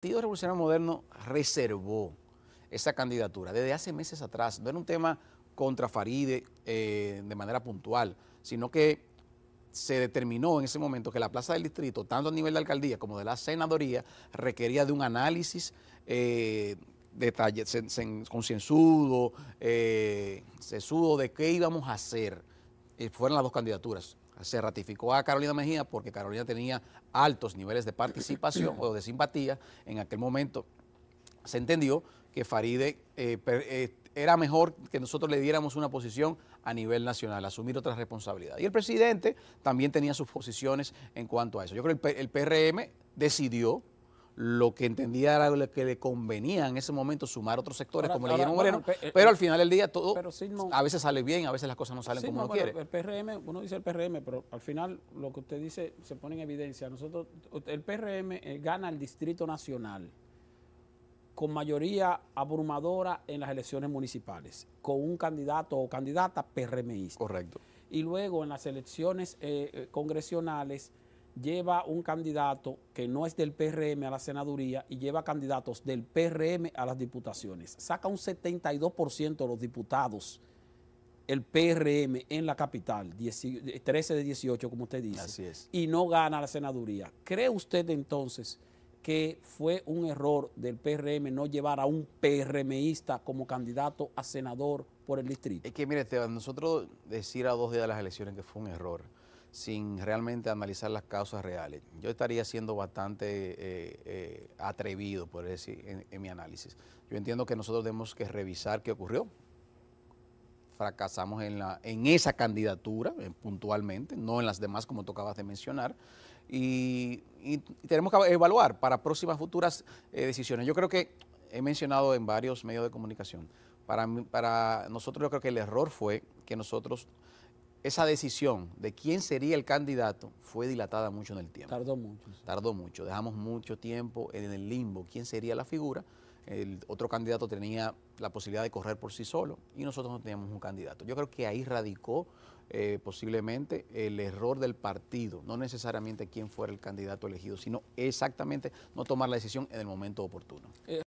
Partido Revolucionario Moderno reservó esa candidatura desde hace meses atrás. No era un tema contra Faride eh, de manera puntual, sino que se determinó en ese momento que la plaza del distrito, tanto a nivel de alcaldía como de la senadoría, requería de un análisis eh, concienzudo, eh, sesudo de qué íbamos a hacer. fueron las dos candidaturas se ratificó a Carolina Mejía porque Carolina tenía altos niveles de participación o de simpatía. En aquel momento se entendió que Faride eh, eh, era mejor que nosotros le diéramos una posición a nivel nacional, asumir otras responsabilidades. Y el presidente también tenía sus posiciones en cuanto a eso. Yo creo que el PRM decidió lo que entendía era que le convenía en ese momento sumar otros sectores como le dijeron Moreno, eh, pero, eh, al final del día todo a veces sale bien, a veces las cosas no salen como uno quiere. El PRM, uno dice el PRM, pero al final lo que usted dice se pone en evidencia. Nosotros, el PRM eh, gana el Distrito Nacional con mayoría abrumadora en las elecciones municipales, con un candidato o candidata PRMista. Correcto. Y luego en las elecciones congresionales lleva un candidato que no es del PRM a la senaduría y lleva candidatos del PRM a las diputaciones. Saca un 72% de los diputados el PRM en la capital, 13 de 18, como usted dice, y no gana la senaduría. ¿Cree usted entonces que fue un error del PRM no llevar a un PRMista como candidato a senador por el distrito? Es que, mire, Esteban, nosotros decir a dos días de las elecciones que fue un error, sin realmente analizar las causas reales. Yo estaría siendo bastante eh, eh, atrevido, por decir, en, mi análisis. Yo entiendo que nosotros tenemos que revisar qué ocurrió, fracasamos en, la, en esa candidatura eh, puntualmente, no en las demás como tocabas de mencionar, y, tenemos que evaluar para próximas futuras decisiones. Yo creo que he mencionado en varios medios de comunicación, para nosotros yo creo que el error fue que nosotros esa decisión de quién sería el candidato fue dilatada mucho en el tiempo. Tardó mucho. Tardó mucho. Dejamos mucho tiempo en el limbo quién sería la figura. El otro candidato tenía la posibilidad de correr por sí solo y nosotros no teníamos un candidato. Yo creo que ahí radicó eh, posiblemente el error del partido, no necesariamente quién fuera el candidato elegido, sino exactamente no tomar la decisión en el momento oportuno. Eh,